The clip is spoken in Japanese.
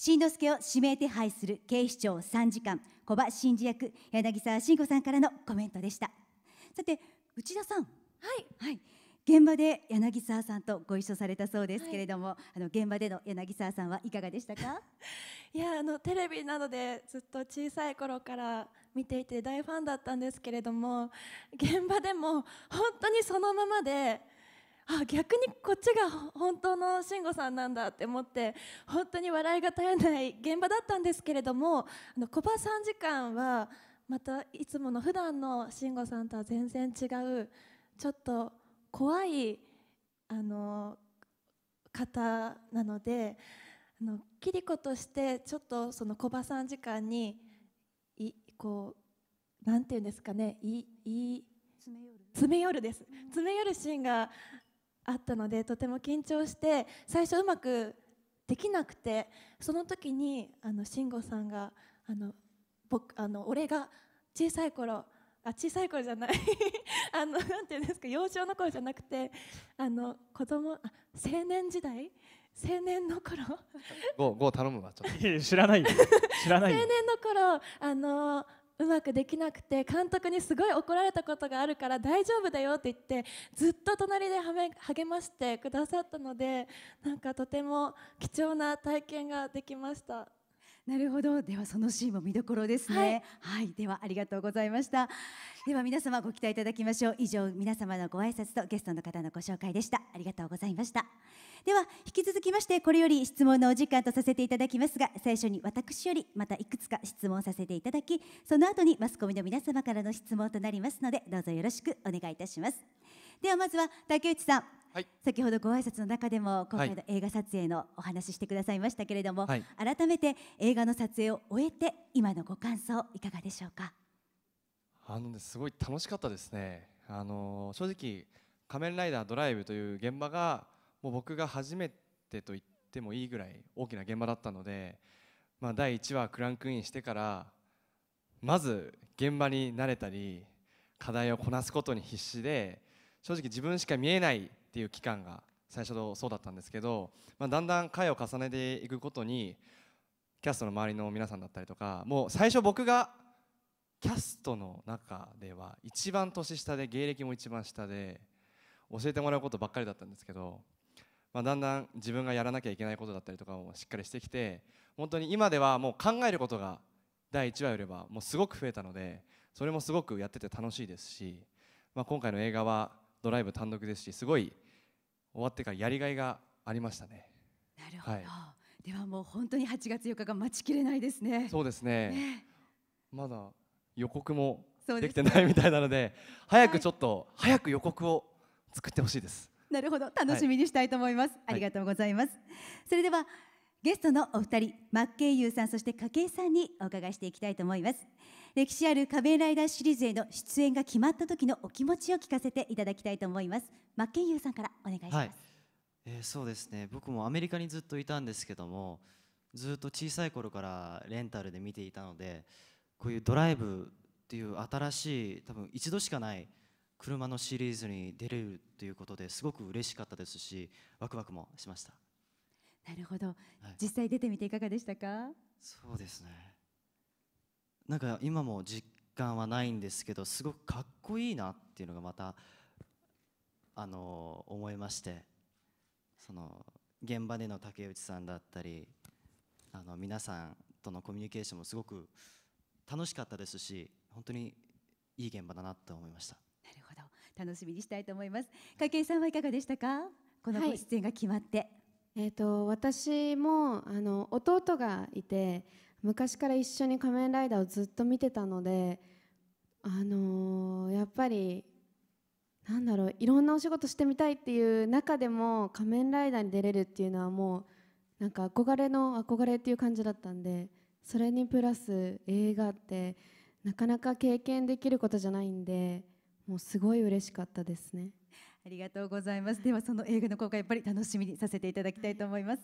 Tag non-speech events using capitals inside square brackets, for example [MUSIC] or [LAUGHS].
新之助を指名手配する警視庁参事官小林真司役柳沢慎吾さんからのコメントでしたさて内田さんはい、はい、現場で柳沢さんとご一緒されたそうですけれども、はい、あの現場での柳沢さんはいかがでしたか [LAUGHS] いやあのテレビなどでずっと小さい頃から見ていて大ファンだったんですけれども現場でも本当にそのままであ逆にこっちが本当の慎吾さんなんだって思って本当に笑いが絶えない現場だったんですけれどもあのコバ3時間はまたいつもの普段の慎吾さんとは全然違うちょっと怖いあの方なのでキリコとしてちょっとそのコバ3時間にいこうなんていうんですかねいい詰め寄るです詰め寄るシーンがあったのでとても緊張して最初うまくできなくてその時にあの慎吾さんがあの僕あの俺が小さい頃あ小さい頃じゃない [LAUGHS] あのなんていうんですか幼少の頃じゃなくてあの子供あ青年時代青年の頃ゴー [LAUGHS] 頼むわちょっと知らない知らない [LAUGHS] 青年の頃あのうまくできなくて監督にすごい怒られたことがあるから大丈夫だよって言ってずっと隣で励ましてくださったのでなんかとても貴重な体験ができました。なるほどではそのシーンも見どころですね、はい、はい、ではありがとうございましたでは皆様ご期待いただきましょう以上皆様のご挨拶とゲストの方のご紹介でしたありがとうございましたでは引き続きましてこれより質問のお時間とさせていただきますが最初に私よりまたいくつか質問させていただきその後にマスコミの皆様からの質問となりますのでどうぞよろしくお願いいたしますではまずは竹内さん先ほどご挨拶の中でも今回の映画撮影のお話ししてくださいましたけれども、改めて映画の撮影を終えて今のご感想いかがでしょうかあの、ね、すごい楽しかったですねあの正直「仮面ライダードライブ」という現場がもう僕が初めてと言ってもいいぐらい大きな現場だったので、まあ、第1話クランクインしてからまず現場に慣れたり課題をこなすことに必死で正直自分しか見えないっていう期間が最初そうだったんですけど、まあ、だんだん回を重ねていくことにキャストの周りの皆さんだったりとかもう最初僕がキャストの中では一番年下で芸歴も一番下で教えてもらうことばっかりだったんですけど、まあ、だんだん自分がやらなきゃいけないことだったりとかもしっかりしてきて本当に今ではもう考えることが第1話よりはもうすごく増えたのでそれもすごくやってて楽しいですし、まあ、今回の映画はドライブ単独ですしすごい終わってからやりがいがありましたね。なるほど、はい、ではもう本当に8月4日が待ちきれないですね。そうですね、ね、まだ予告もできてないみたいなので、ね、[LAUGHS] 早くちょっと、早く予告を作ってほしいです。なるほど楽しみにしたいと思います、はい、ありがとうございます、それではゲストのお二人マッケ真ユーさんそして筧さんにお伺いしていきたいと思います歴史ある仮面ライダーシリーズへの出演が決まった時のお気持ちを聞かせていただきたいと思いますマッケ真ユーさんからお願いします、はい、えー、そうですね僕もアメリカにずっといたんですけどもずっと小さい頃からレンタルで見ていたのでこういうドライブっていう新しい多分一度しかない車のシリーズに出れるということですごく嬉しかったですしワクワクもしましたなるほど、はい、実際出てみていかがでしたかそうですねなんか今も実感はないんですけどすごくかっこいいなっていうのがまたあの思いましてその現場での竹内さんだったりあの皆さんとのコミュニケーションもすごく楽しかったですし本当にいい現場だなと思いましたなるほど楽しみにしたいと思います筧さんはいかがでしたかこのご出演が決まって、はいえーと、私もあの弟がいて昔から一緒に「仮面ライダー」をずっと見てたので、あのー、やっぱりなんだろういろんなお仕事してみたいっていう中でも「仮面ライダー」に出れるっていうのはもうなんか憧れの憧れっていう感じだったんでそれにプラス映画ってなかなか経験できることじゃないんでもうすごい嬉しかったですね。ありがとうございます。ではその映画の公開やっぱり楽しみにさせていただきたいと思います。